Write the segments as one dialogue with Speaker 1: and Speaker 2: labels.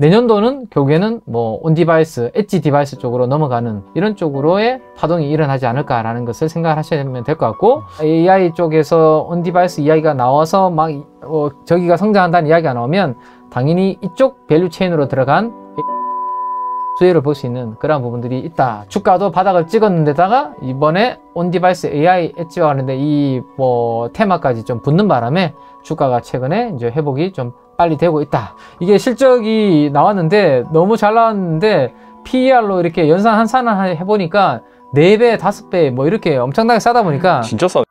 Speaker 1: 내년도는 결국에는 뭐 온디바이스, 엣지 디바이스 쪽으로 넘어가는 이런 쪽으로의 파동이 일어나지 않을까라는 것을 생각하시면 될 것 같고 AI 쪽에서 온디바이스 이야기가 나와서 막 어, 저기가 성장한다는 이야기가 나오면 당연히 이쪽 밸류 체인으로 들어간 수혜를 볼 수 있는 그러한 부분들이 있다. 주가도 바닥을 찍었는데다가 이번에 온디바이스 AI 엣지와 관련된 이뭐 테마까지 좀 붙는 바람에 주가가 최근에 이제 회복이 좀 빨리 되고 있다 이게 실적이 나왔는데 너무 잘 나왔는데 PER로 이렇게 연산 한산을 해보니까 4배, 5배 뭐 이렇게 엄청나게 싸다 보니까 진짜 싸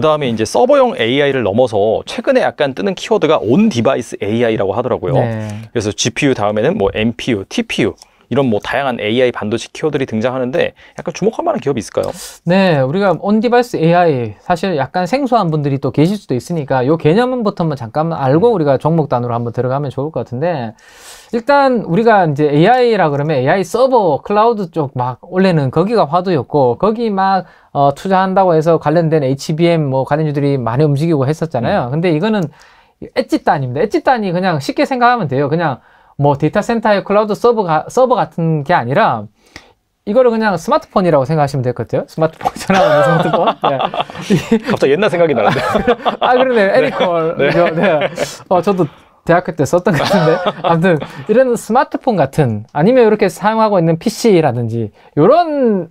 Speaker 1: 그 다음에 이제 서버용 AI를 넘어서 최근에 약간 뜨는 키워드가 온 디바이스 AI라고 하더라고요. 네. 그래서 GPU 다음에는 뭐 NPU, TPU 이런 뭐 다양한 AI 반도체 키워드들이 등장하는데 약간 주목할 만한 기업이 있을까요? 네, 우리가 온디바이스 AI 사실 약간 생소한 분들이 또 계실 수도 있으니까 요 개념부터만 잠깐 알고 네. 우리가 종목 단으로 한번 들어가면 좋을 것 같은데 일단 우리가 이제 AI라 그러면 AI 서버 클라우드 쪽 막 원래는 거기가 화두였고 거기 막 어, 투자한다고 해서 관련된 HBM 뭐 관련주들이 많이 움직이고 했었잖아요. 음. 근데 이거는 엣지 단입니다. 엣지 단이 그냥 쉽게 생각하면 돼요. 그냥 뭐 데이터 센터의 클라우드 서버가, 서버 같은 게 아니라 이거를 그냥 스마트폰이라고 생각하시면 될 것 같아요. 스마트폰 전화하는 스마트폰. 네. 갑자기 옛날 생각이 나는데. 아그러네 에리콜. 네. 네. 네. 어, 저도 대학교 때 썼던 것 같은데 아무튼 이런 스마트폰 같은 아니면 이렇게 사용하고 있는 PC라든지 이런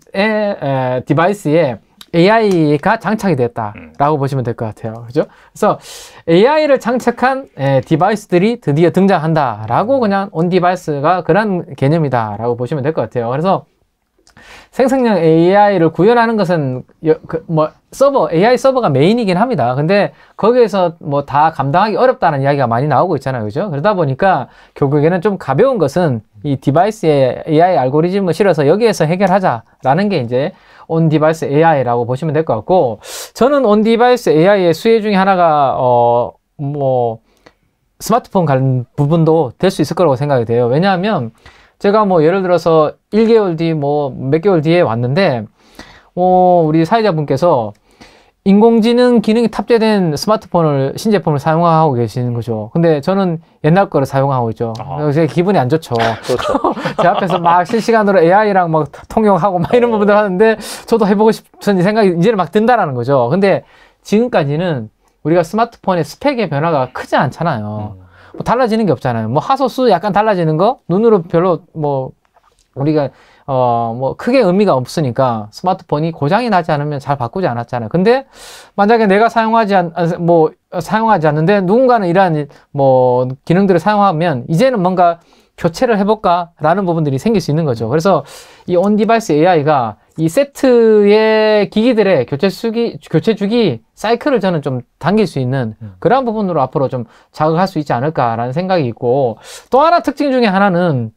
Speaker 1: 디바이스에 AI가 장착이 음. 됐다라고 음. 보시면 될 것 같아요. 그죠? 그래서 AI를 장착한 에, 예, 디바이스들이 드디어 등장한다라고 음. 그냥 온 디바이스가 그런 개념이다라고 보시면 될 것 같아요. 그래서 생성형 AI를 구현하는 것은 여, 그, 뭐 서버 AI 서버가 메인이긴 합니다. 근데 거기에서 뭐 다 감당하기 어렵다는 이야기가 많이 나오고 있잖아요, 그죠? 그러다 보니까 결국에는 좀 가벼운 것은 이 디바이스에 AI 알고리즘을 실어서 여기에서 해결하자라는 게 이제 온 디바이스 AI라고 보시면 될 것 같고 저는 온 디바이스 AI의 수혜 중에 하나가 어 뭐 스마트폰 간 부분도 될 수 있을 거라고 생각이 돼요. 왜냐하면 제가 뭐 예를 들어서 1개월 뒤 뭐 몇 개월 뒤에 왔는데 어 우리 사회자분께서 인공지능 기능이 탑재된 스마트폰을 신제품을 사용하고 계시는 거죠. 근데 저는 옛날 거를 사용하고 있죠. 아. 제 기분이 안 좋죠. 그렇죠. 제 앞에서 막 실시간으로 AI랑 막 통용하고 막 이런 부분들 하는데 저도 해보고 싶은 생각이 이제는 막 든다라는 거죠. 근데 지금까지는 우리가 스마트폰의 스펙의 변화가 크지 않잖아요. 음. 뭐 달라지는 게 없잖아요. 뭐 하소수 약간 달라지는 거 눈으로 별로 뭐 우리가 어, 뭐 크게 의미가 없으니까 스마트폰이 고장이 나지 않으면 잘 바꾸지 않았잖아요. 근데 만약에 내가 사용하지 않, 아, 뭐 사용하지 않는데 누군가는 이러한 뭐 기능들을 사용하면 이제는 뭔가 교체를 해볼까라는 부분들이 생길 수 있는 거죠. 그래서 이 온디바이스 AI가 이 세트의 기기들의 교체 주기, 교체 주기 사이클을 저는 좀 당길 수 있는 음. 그러한 부분으로 앞으로 좀 자극할 수 있지 않을까라는 생각이 있고 또 하나 특징 중에 하나는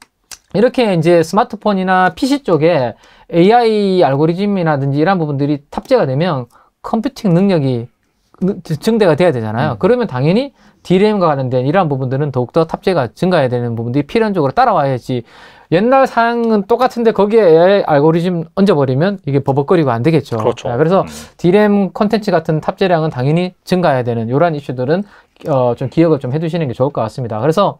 Speaker 1: 이렇게 이제 스마트폰이나 PC 쪽에 AI 알고리즘이라든지 이런 부분들이 탑재가 되면 컴퓨팅 능력이 증대가 돼야 되잖아요. 음. 그러면 당연히 DRAM과 관련된 이러한 부분들은 더욱더 탑재가 증가해야 되는 부분들이 필연적으로 따라와야지 옛날 사양은 똑같은데 거기에 AI 알고리즘 얹어버리면 이게 버벅거리고 안 되겠죠. 그렇죠. 네, 그래서 음. DRAM 콘텐츠 같은 탑재량은 당연히 증가해야 되는 이러한 이슈들은 어, 좀 기억을 좀 해두시는 게 좋을 것 같습니다. 그래서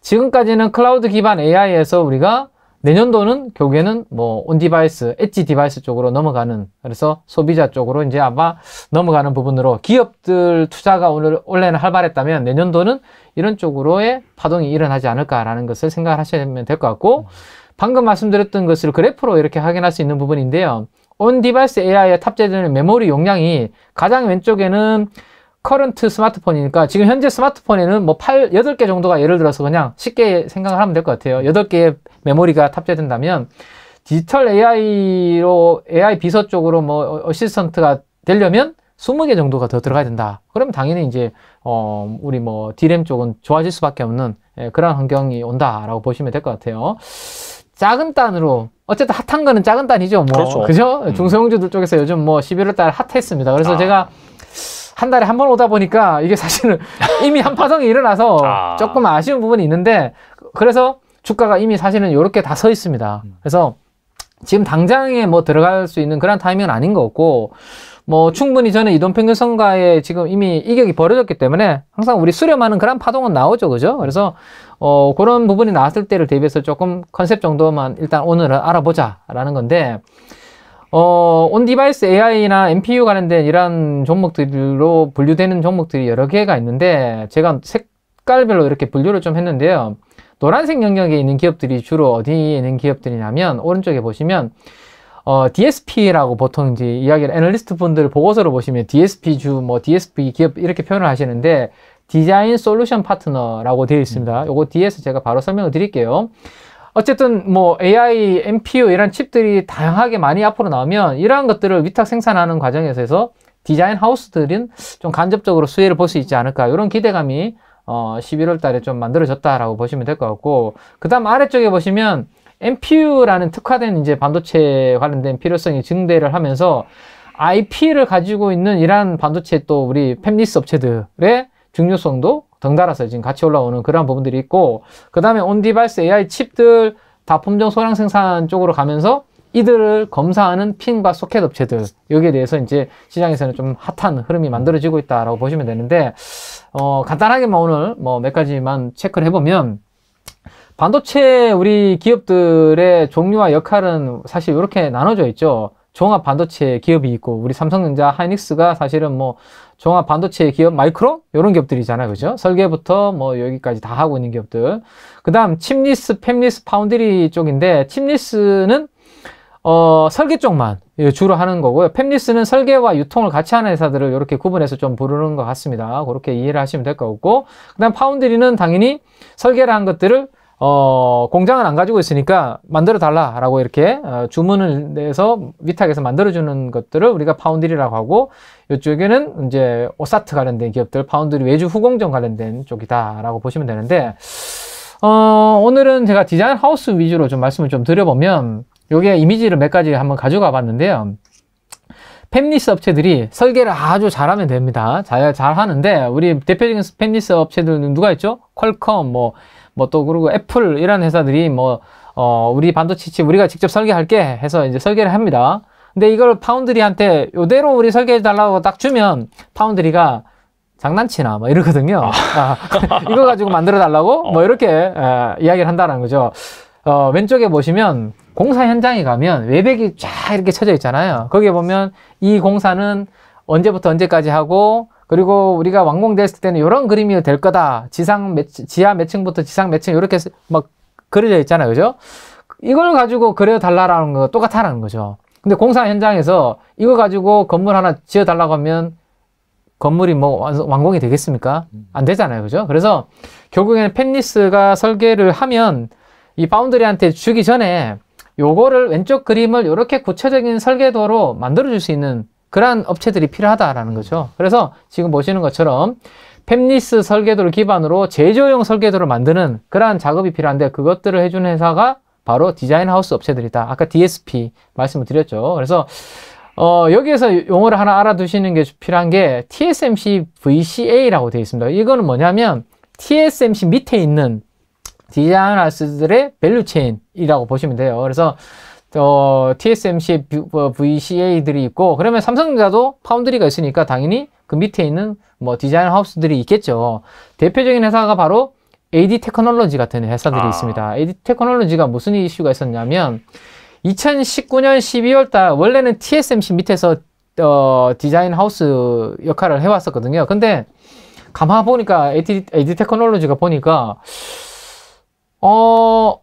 Speaker 1: 지금까지는 클라우드 기반 AI에서 우리가 내년도는 결국에는 뭐 온 디바이스, 엣지 디바이스 쪽으로 넘어가는 그래서 소비자 쪽으로 이제 아마 넘어가는 부분으로 기업들 투자가 오늘 원래는 활발했다면 내년도는 이런 쪽으로의 파동이 일어나지 않을까라는 것을 생각을 하시면 될 것 같고 방금 말씀드렸던 것을 그래프로 이렇게 확인할 수 있는 부분인데요. 온 디바이스 AI에 탑재되는 메모리 용량이 가장 왼쪽에는 커런트 스마트폰이니까 지금 현재 스마트폰에는 뭐 8, 8개 정도가 예를 들어서 그냥 쉽게 생각을 하면 될 것 같아요. 8개의 메모리가 탑재된다면 디지털 AI로 AI 비서 쪽으로 뭐 어시스턴트가 되려면 20개 정도가 더 들어가야 된다. 그러면 당연히 이제 어 우리 뭐 디램 쪽은 좋아질 수밖에 없는 예, 그런 환경이 온다라고 보시면 될 것 같아요. 작은 단으로 어쨌든 핫한 거는 작은 단이죠. 뭐 그렇죠. 그죠? 음. 중소형주들 쪽에서 요즘 뭐 11월 달 핫했습니다. 그래서 아. 제가 한 달에 한 번 오다 보니까 이게 사실은 이미 한 파동이 일어나서 아. 조금 아쉬운 부분이 있는데 그래서 주가가 이미 사실은 이렇게 다 서 있습니다. 음. 그래서 지금 당장에 뭐 들어갈 수 있는 그런 타이밍은 아닌 것 같고 뭐 충분히 저는 이동 평균선가에 지금 이미 이격이 벌어졌기 때문에 항상 우리 수렴하는 그런 파동은 나오죠 그죠 그래서 어 그런 부분이 나왔을 때를 대비해서 조금 컨셉 정도만 일단 오늘은 알아보자 라는 건데 어, 온디바이스 AI나 MPU 관련된 이런 종목들로 분류되는 종목들이 여러 개가 있는데 제가 색깔별로 이렇게 분류를 좀 했는데요. 노란색 영역에 있는 기업들이 주로 어디에 있는 기업들이냐면 오른쪽에 보시면 어, DSP라고 보통 이제 이야기를 애널리스트 분들 보고서로 보시면 DSP 주, 뭐 DSP 기업 이렇게 표현을 하시는데 디자인 솔루션 파트너라고 되어 있습니다. 음. 요거 뒤에서 제가 바로 설명을 드릴게요. 어쨌든 뭐 AI, MPU 이런 칩들이 다양하게 많이 앞으로 나오면 이러한 것들을 위탁 생산하는 과정에서 디자인 하우스들은 좀 간접적으로 수혜를 볼 수 있지 않을까 이런 기대감이 어 11월 달에 좀 만들어졌다라고 보시면 될 것 같고 그 다음 아래쪽에 보시면 MPU라는 특화된 이제 반도체 관련된 필요성이 증대를 하면서 IP를 가지고 있는 이러한 반도체 또 우리 팹리스 업체들의 중요성도 덩달아서 지금 같이 올라오는 그러한 부분들이 있고 그 다음에 온디바이스 AI 칩들 다 품종 소량 생산 쪽으로 가면서 이들을 검사하는 핀과 소켓 업체들 여기에 대해서 이제 시장에서는 좀 핫한 흐름이 만들어지고 있다라고 보시면 되는데 어 간단하게만 오늘 뭐 몇 가지만 체크를 해보면 반도체 우리 기업들의 종류와 역할은 사실 이렇게 나눠져 있죠. 종합 반도체 기업이 있고 우리 삼성전자, 하이닉스가 사실은 뭐 종합 반도체 기업 마이크로 이런 기업들이잖아요. 그죠? 설계부터 뭐 여기까지 다 하고 있는 기업들. 그다음 칩리스, 팹리스, 파운드리 쪽인데 칩리스는 어, 설계 쪽만 예, 주로 하는 거고요. 팹리스는 설계와 유통을 같이 하는 회사들을 이렇게 구분해서 좀 부르는 것 같습니다. 그렇게 이해를 하시면 될 것 같고, 그 다음 파운드리는 당연히 설계를 한 것들을 어, 공장을 안 가지고 있으니까 만들어 달라라고 이렇게 어, 주문을 내서 위탁해서 만들어 주는 것들을 우리가 파운드리라고 하고 이쪽에는 이제 오사트 관련된 기업들 파운드리 외주 후공정 관련된 쪽이다라고 보시면 되는데 어, 오늘은 제가 디자인 하우스 위주로 좀 말씀을 좀 드려보면 요게 이미지를 몇 가지 한번 가져가 봤는데요. 팹리스 업체들이 설계를 아주 잘하면 됩니다. 잘, 잘 하는데, 우리 대표적인 팹리스 업체들은 누가 있죠? 퀄컴, 뭐, 뭐또 그리고 애플 이런 회사들이 뭐 어, 우리 반도체 칩 우리가 직접 설계할게 해서 이제 설계를 합니다. 근데 이걸 파운드리한테 이대로 우리 설계해 달라고 딱 주면 파운드리가 장난치나 뭐 이러거든요. 아. 아 이거 가지고 만들어 달라고 어. 뭐 이렇게 에, 예, 이야기를 한다는 거죠. 어, 왼쪽에 보시면 공사 현장에 가면 외벽이 쫙 이렇게 쳐져 있잖아요. 거기에 보면 이 공사는 언제부터 언제까지 하고 그리고 우리가 완공됐을 때는 이런 그림이 될 거다. 지상 몇, 지하 몇 층부터 지상 몇층 이렇게 막 그려져 있잖아요. 그죠? 이걸 가지고 그려달라는 거 똑같다는 거죠. 근데 공사 현장에서 이거 가지고 건물 하나 지어달라고 하면 건물이 뭐 완공이 되겠습니까? 안 되잖아요. 그죠? 그래서 결국에는 펜니스가 설계를 하면 이바운드리한테 주기 전에 요거를 왼쪽 그림을 이렇게 구체적인 설계도로 만들어 줄 수 있는 그러한 업체들이 필요하다라는 거죠. 그래서 지금 보시는 것처럼 펩리스 설계도를 기반으로 제조용 설계도를 만드는 그러한 작업이 필요한데 그것들을 해주는 회사가 바로 디자인 하우스 업체들이다. 아까 DSP 말씀을 드렸죠. 그래서 어, 여기에서 용어를 하나 알아두시는 게 필요한 게 TSMC VCA라고 되어 있습니다. 이거는 뭐냐면 TSMC 밑에 있는 디자인 하우스들의 밸류 체인이라고 보시면 돼요. 그래서 어, TSMC, VCA들이 있고 그러면 삼성전자도 파운드리가 있으니까 당연히 그 밑에 있는 뭐 디자인 하우스들이 있겠죠. 대표적인 회사가 바로 AD 테크놀로지 같은 회사들이 아. 있습니다. AD 테크놀로지가 무슨 이슈가 있었냐면 2019년 12월 달 원래는 TSMC 밑에서 어, 디자인 하우스 역할을 해왔었거든요. 근데 가만 보니까 AD, AD 테크놀로지가 보니까 어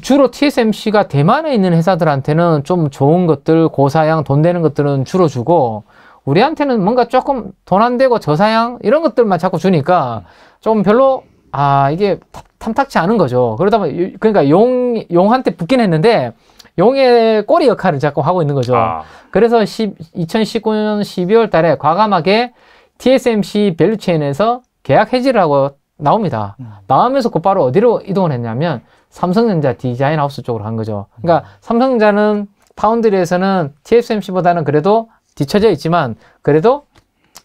Speaker 1: 주로 TSMC가 대만에 있는 회사들한테는 좀 좋은 것들, 고사양, 돈 되는 것들은 주로 주고, 우리한테는 뭔가 조금 돈 안 되고 저사양, 이런 것들만 자꾸 주니까, 조금 별로, 아, 이게 탐탁치 않은 거죠. 그러다 보니, 그러니까 용, 용한테 붙긴 했는데, 용의 꼬리 역할을 자꾸 하고 있는 거죠. 아. 그래서 10, 2019년 12월 달에 과감하게 TSMC 밸류체인에서 계약 해지를 하고 나옵니다. 음. 나오면서 곧바로 어디로 이동을 했냐면 삼성전자 디자인 하우스 쪽으로 한 거죠. 그러니까 음. 삼성전자는 파운드리에서는 TSMC보다는 그래도 뒤쳐져 있지만 그래도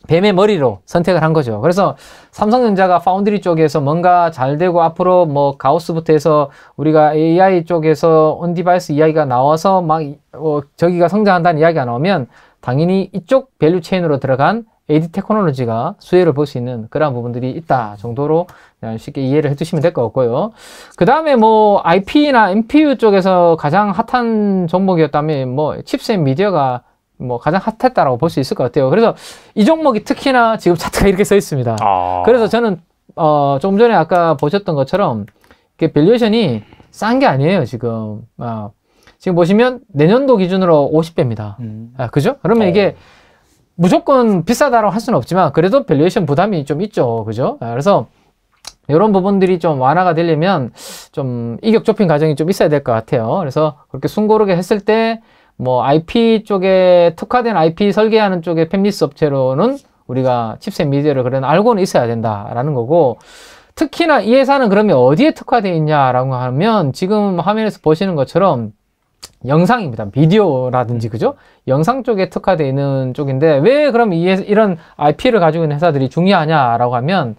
Speaker 1: 뱀의 머리로 선택을 한 거죠. 그래서 삼성전자가 파운드리 쪽에서 뭔가 잘 되고 앞으로 뭐 가우스부터 해서 우리가 AI 쪽에서 온디바이스 이야기가 나와서 막 어, 저기가 성장한다는 이야기가 나오면 당연히 이쪽 밸류 체인으로 들어간 AD 테크놀로지가 수혜를 볼 수 있는 그러한 부분들이 있다 정도로 쉽게 이해를 해주시면 될 것 같고요. 그 다음에 뭐 IP나 MPU 쪽에서 가장 핫한 종목이었다면 뭐 칩셋 미디어가 뭐 가장 핫했다라고 볼 수 있을 것 같아요. 그래서 이 종목이 특히나 지금 차트가 이렇게 써 있습니다. 아... 그래서 저는 어 조금 전에 아까 보셨던 것처럼 이게 밸류에이션이 싼 게 아니에요 지금. 아, 지금 보시면 내년도 기준으로 50배입니다. 음... 아, 그죠? 그러면 어... 이게 무조건 비싸다라고 할 수는 없지만 그래도 밸류에이션 부담이 좀 있죠. 그죠? 아, 그래서 이런 부분들이 좀 완화가 되려면 좀 이격 좁힌 과정이 좀 있어야 될 것 같아요. 그래서 그렇게 숨고르게 했을 때 뭐 IP 쪽에 특화된 IP 설계하는 쪽에 팹리스 업체로는 우리가 칩셋 미디어를 그런 알고는 있어야 된다라는 거고 특히나 이 회사는 그러면 어디에 특화되어 있냐라고 하면 지금 화면에서 보시는 것처럼 영상입니다. 비디오라든지 그죠? 영상 쪽에 특화되어 있는 쪽인데 왜 그럼 이, 이런 IP를 가지고 있는 회사들이 중요하냐라고 하면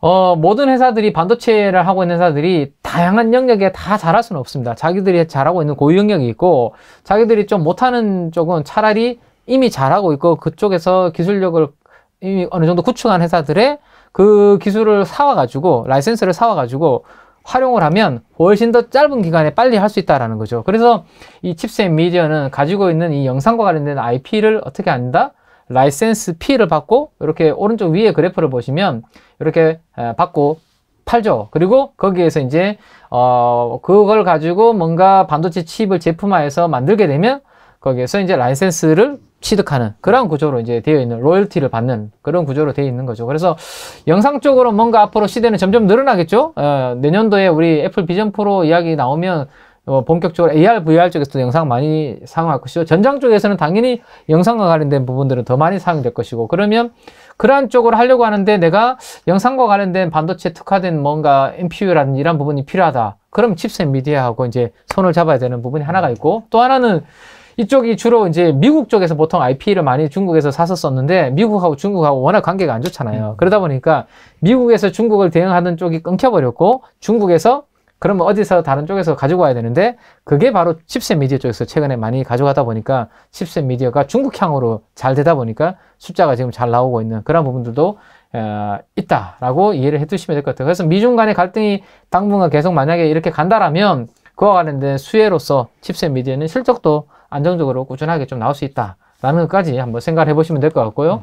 Speaker 1: 어, 모든 회사들이 반도체를 하고 있는 회사들이 다양한 영역에 다 잘할 수는 없습니다. 자기들이 잘하고 있는 고유 영역이 있고 자기들이 좀 못하는 쪽은 차라리 이미 잘하고 있고 그쪽에서 기술력을 이미 어느 정도 구축한 회사들의 그 기술을 사와가지고 라이센스를 사와가지고 활용을 하면 훨씬 더 짧은 기간에 빨리 할 수 있다는 거죠. 그래서 이 칩셋 미디어는 가지고 있는 이 영상과 관련된 IP를 어떻게 안다? 라이센스 P를 받고 이렇게 오른쪽 위에 그래프를 보시면 이렇게 받고 팔죠. 그리고 거기에서 이제 어 그걸 가지고 뭔가 반도체 칩을 제품화해서 만들게 되면 거기에서 이제 라이센스를 취득하는 그런 구조로 이제 되어 있는 로열티를 받는 그런 구조로 되어 있는 거죠. 그래서 영상 쪽으로 뭔가 앞으로 시대는 점점 늘어나겠죠. 어, 내년도에 우리 애플 비전 프로 이야기 나오면 어, 본격적으로 AR, VR 쪽에서도 영상 많이 사용할 것이고 전장 쪽에서는 당연히 영상과 관련된 부분들은 더 많이 사용될 것이고 그러면 그러한 쪽으로 하려고 하는데 내가 영상과 관련된 반도체 특화된 뭔가 MPU라든지 이런 부분이 필요하다. 그럼 칩셋 미디어하고 이제 손을 잡아야 되는 부분이 하나가 있고 또 하나는 이쪽이 주로 이제 미국 쪽에서 보통 IP를 많이 중국에서 샀었었는데 미국하고 중국하고 워낙 관계가 안 좋잖아요. 음. 그러다 보니까 미국에서 중국을 대응하는 쪽이 끊겨버렸고 중국에서 그러면 어디서 다른 쪽에서 가지고 와야 되는데 그게 바로 칩셋 미디어 쪽에서 최근에 많이 가져가다 보니까 칩셋 미디어가 중국향으로 잘 되다 보니까 숫자가 지금 잘 나오고 있는 그런 부분들도 어, 있다라고 이해를 해두시면 될 것 같아요. 그래서 미중 간의 갈등이 당분간 계속 만약에 이렇게 간다라면 그와 관련된 수혜로서 칩셋 미디어는 실적도 안정적으로 꾸준하게 좀 나올 수 있다. 라는 것까지 한번 생각을 해보시면 될 것 같고요. 음.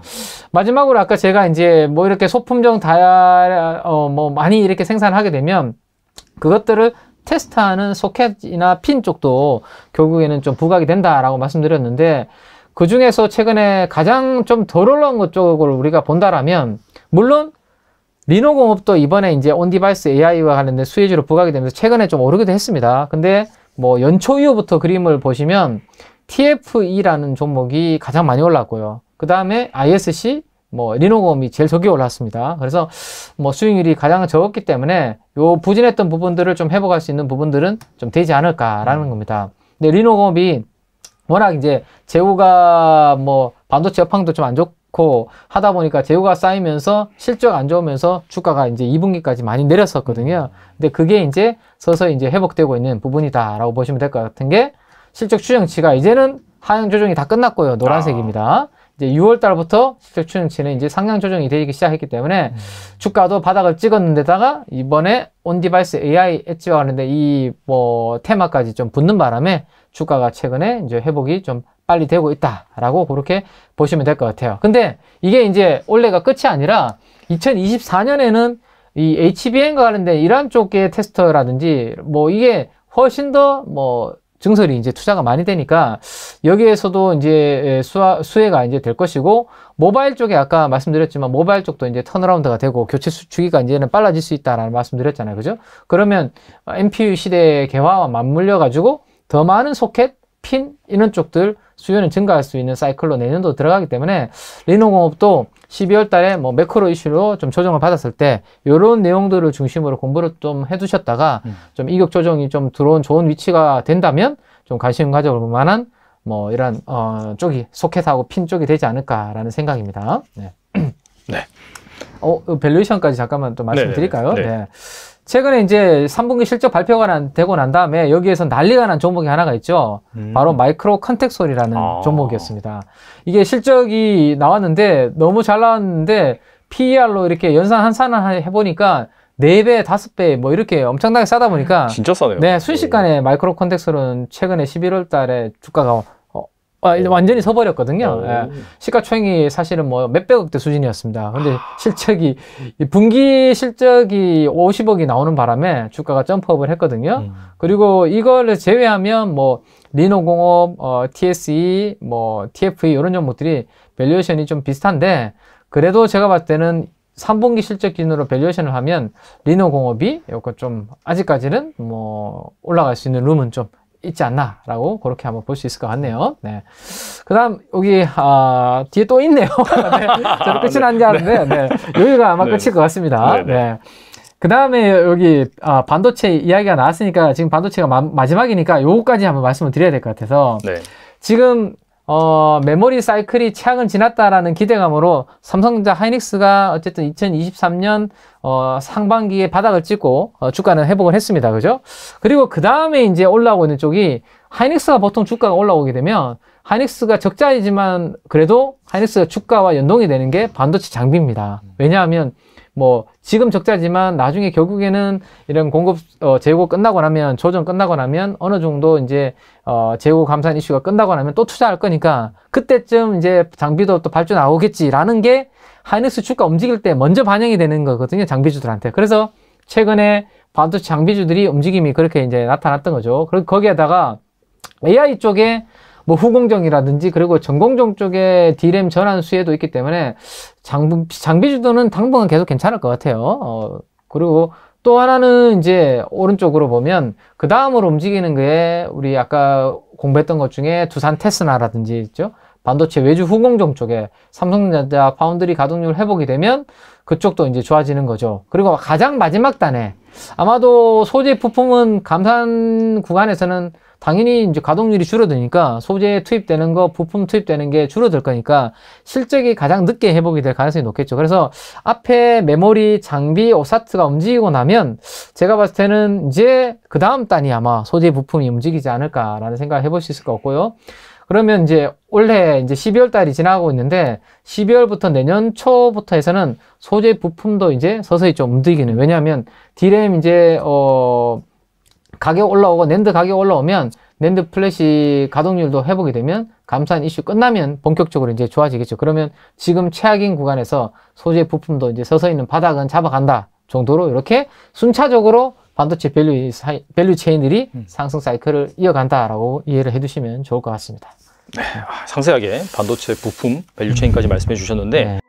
Speaker 1: 마지막으로 아까 제가 이제 뭐 이렇게 소품종 다, 어, 뭐 많이 이렇게 생산하게 되면 그것들을 테스트하는 소켓이나 핀 쪽도 결국에는 좀 부각이 된다라고 말씀드렸는데 그 중에서 최근에 가장 좀 덜 올라온 것 쪽을 우리가 본다라면 물론 리노공업도 이번에 이제 온 디바이스 AI와 관련된 수혜주로 부각이 되면서 최근에 좀 오르기도 했습니다. 근데 뭐 연초 이후부터 그림을 보시면 TFE라는 종목이 가장 많이 올랐고요. 그 다음에 ISC, 뭐 리노곰이 제일 적게 올랐습니다. 그래서 뭐 수익률이 가장 적었기 때문에 요 부진했던 부분들을 좀 회복할 수 있는 부분들은 좀 되지 않을까라는 음. 겁니다. 근데 리노곰이 워낙 이제 재고가 뭐 반도체 여황도 좀 안 좋고 않고 하다 보니까 재고가 쌓이면서 실적 안 좋으면서 주가가 이제 2분기까지 많이 내렸었거든요. 음. 근데 그게 이제 서서히 이제 회복되고 있는 부분이다라고 보시면 될 것 같은 게 실적 추정치가 이제는 하향 조정이 다 끝났고요. 노란색입니다. 아. 이제 6월 달부터 실적 추정치는 이제 상향 조정이 되기 시작했기 때문에 음. 주가도 바닥을 찍었는데다가 이번에 온디바이스 AI 엣지와 관련된 이뭐 테마까지 좀 붙는 바람에 주가가 최근에 이제 회복이 좀 빨리 되고 있다라고 그렇게 보시면 될 것 같아요. 근데 이게 이제 올해가 끝이 아니라 2024년에는 이 HBN과 관련된 이런 쪽의 테스터라든지 뭐 이게 훨씬 더 뭐 증설이 이제 투자가 많이 되니까 여기에서도 이제 수화, 수혜가 이제 될 것이고 모바일 쪽에 아까 말씀드렸지만 모바일 쪽도 이제 턴어라운드가 되고 교체 주기가 이제는 빨라질 수 있다라는 말씀드렸잖아요. 그죠? 그러면 MPU 시대의 개화와 맞물려 가지고 더 많은 소켓, 핀 이런 쪽들 수요는 증가할 수 있는 사이클로 내년도 들어가기 때문에 리노공업도 12월 달에 뭐 매크로 이슈로 좀 조정을 받았을 때요런 내용들을 중심으로 공부를 좀 해두셨다가 음. 좀 이격 조정이 좀 들어온 좋은 위치가 된다면 좀 관심 가져볼 만한 뭐 이런 어 쪽이 소켓하고 핀 쪽이 되지 않을까라는 생각입니다. 네. 네. 어, 밸류에이션까지 잠깐만 또 네, 네, 네. 말씀드릴까요? 네. 네. 최근에 이제 3분기 실적 발표가 난, 되고 난 다음에 여기에서 난리가 난 종목이 하나가 있죠. 음. 바로 마이크로 컨택솔이라는 아. 종목이었습니다. 이게 실적이 나왔는데 너무 잘 나왔는데 PER로 이렇게 연산 한산을 해보니까 4배, 5배, 뭐 이렇게 엄청나게 싸다 보니까. 진짜 싸네요. 네, 순식간에 마이크로 컨택솔은 최근에 11월 달에 주가가 완전히 서버렸거든요. 예. 시가총액이 사실은 뭐 몇백억대 수준이었습니다. 근데 아. 실적이 분기 실적이 50억이 나오는 바람에 주가가 점프업을 했거든요. 음. 그리고 이걸 제외하면 뭐 리노공업, 어, TSE, 뭐 TFE 이런 종목들이 밸류에이션이 좀 비슷한데 그래도 제가 봤을 때는 3분기 실적 기준으로 밸류에이션을 하면 리노공업이 요거 좀 아직까지는 뭐 올라갈 수 있는 룸은 좀 있지 않나라고 그렇게 한번 볼 수 있을 것 같네요. 네. 그다음 여기 아, 뒤에 또 있네요. 네. 저도 끝이 난줄 알았는데 네. 여기가 아마 네. 끝일 것 같습니다. 네. 네. 네. 그 다음에 여기 아, 반도체 이야기가 나왔으니까 지금 반도체가 마, 지막이니까 요거까지 한번 말씀을 드려야 될 것 같아서 네. 지금 어, 메모리 사이클이 최악은 지났다라는 기대감으로 삼성전자 하이닉스가 어쨌든 2023년 어, 상반기에 바닥을 찍고 어, 주가는 회복을 했습니다. 그죠? 그리고 그 다음에 이제 올라오고 있는 쪽이 하이닉스가 보통 주가가 올라오게 되면 하이닉스가 적자이지만 그래도 하이닉스가 주가와 연동이 되는 게 반도체 장비입니다. 왜냐하면 뭐 지금 적자지만 나중에 결국에는 이런 공급 어, 재고 끝나고 나면 조정 끝나고 나면 어느 정도 이제 어, 재고 감산 이슈가 끝나고 나면 또 투자할 거니까 그때쯤 이제 장비도 또 발주 나오겠지라는 게 하이닉스 주가 움직일 때 먼저 반영이 되는 거거든요 장비주들한테 그래서 최근에 반도체 장비주들이 움직임이 그렇게 이제 나타났던 거죠 그리고 거기에다가 AI 쪽에 뭐 후공정이라든지 그리고 전공정 쪽에 디램 전환 수혜도 있기 때문에 장, 장비주도는 당분간 계속 괜찮을 것 같아요. 어, 그리고 또 하나는 이제 오른쪽으로 보면 그 다음으로 움직이는 게 우리 아까 공부했던 것 중에 두산 테스나라든지 있죠. 반도체 외주 후공정 쪽에 삼성전자 파운드리 가동률 회복이 되면 그쪽도 이제 좋아지는 거죠. 그리고 가장 마지막 단에 아마도 소재 부품은 감산 구간에서는 당연히 이제 가동률이 줄어드니까 소재 투입되는 거, 부품 투입되는 게 줄어들 거니까 실적이 가장 늦게 회복이 될 가능성이 높겠죠. 그래서 앞에 메모리, 장비, 오사트가 움직이고 나면 제가 봤을 때는 이제 그 다음 단이 아마 소재 부품이 움직이지 않을까라는 생각을 해볼 수 있을 것 같고요. 그러면 이제 올해 이제 12월 달이 지나고 있는데 12월부터 내년 초부터 해서는 소재 부품도 이제 서서히 좀 움직이는 왜냐하면 디램 이제 어 가격 올라오고 낸드 가격 올라오면 낸드 플래시 가동률도 회복이 되면 감산 이슈 끝나면 본격적으로 이제 좋아지겠죠. 그러면 지금 최악인 구간에서 소재 부품도 이제 서서 있는 바닥은 잡아간다. 정도로 이렇게 순차적으로 반도체 밸류, 사이, 밸류 체인들이 음. 상승 사이클을 이어간다라고 이해를 해두시면 좋을 것 같습니다. 네, 아, 상세하게 반도체 부품 밸류 체인까지 음. 말씀해 주셨는데 네.